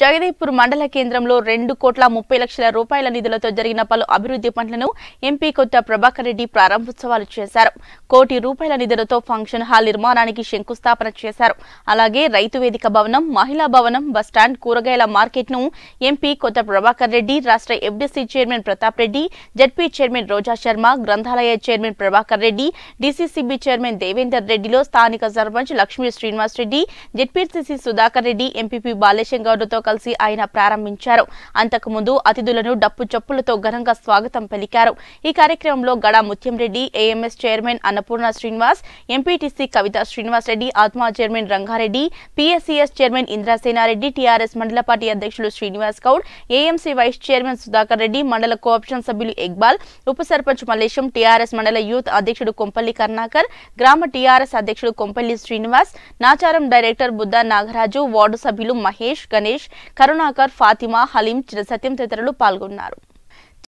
జగదీపూర్ మండల కేంద్రంలో రెండు కోట్ల ముప్పై లక్షల రూపాయల నిధులతో జరిగిన పలు అభివృద్ధి పనులను ఎంపీ కొత్త ప్రభాకర్ రెడ్డి ప్రారంభోత్సవాలు చేశారు కోటి రూపాయల నిధులతో ఫంక్షన్ హాల్ నిర్మాణానికి శంకుస్థాపన చేశారు అలాగే రైతు వేదిక భవనం మహిళా భవనం బస్టాండ్ కూరగాయల మార్కెట్ ను ఎంపీ కొత్త ప్రభాకర్ రెడ్డి రాష్ట్ర FDC chairman Pratap Reddy ZP chairman Roja Sharma గ్రంథాలయ chairman Prabhakar Reddy DCCB chairman Devender రెడ్డిలో స్థానిక సర్పంచ్ లక్ష్మీ శ్రీనివాస్ రెడ్డి జెడ్పీసీసీ సుధాకర్ రెడ్డి ఎంపీపీ బాలేశంగౌడ్తో తో కలిసి ఆయన ప్రారంభించారు అంతకుముందు అతిథులను డప్పు చప్పులతో ఘనంగా స్వాగతం పలికారు ఈ కార్యక్రమంలో Gada Muthyam Reddy AMS chairman Annapurna Srinivas MPTC Kavitha Srinivas Reddy Atma chairman Ranga Reddy PSCS chairman Indrasena Reddy TRS mandal party అధ్యక్షులు Srinivas Goud AMC vice chairman Sudhakar Reddy mandal co-option సభ్యులు ఇక్బాల్ ఉప సర్పంచ్ మల్లేశం టీఆర్ఎస్ మండల యూత్ అధ్యక్షుడు కొంపల్లి కర్ణాకర్ గ్రామ టీఆర్ఎస్ అధ్యక్షుడు కొంపల్లి శ్రీనివాస్ నాచారం డైరెక్టర్ బుద్ధ నాగరాజు వార్డు సభ్యులు మహేష్ గణేష్ కరుణాకర్ ఫాతిమా హలీం చిరసత్యం తదితరులు పాల్గొన్నారు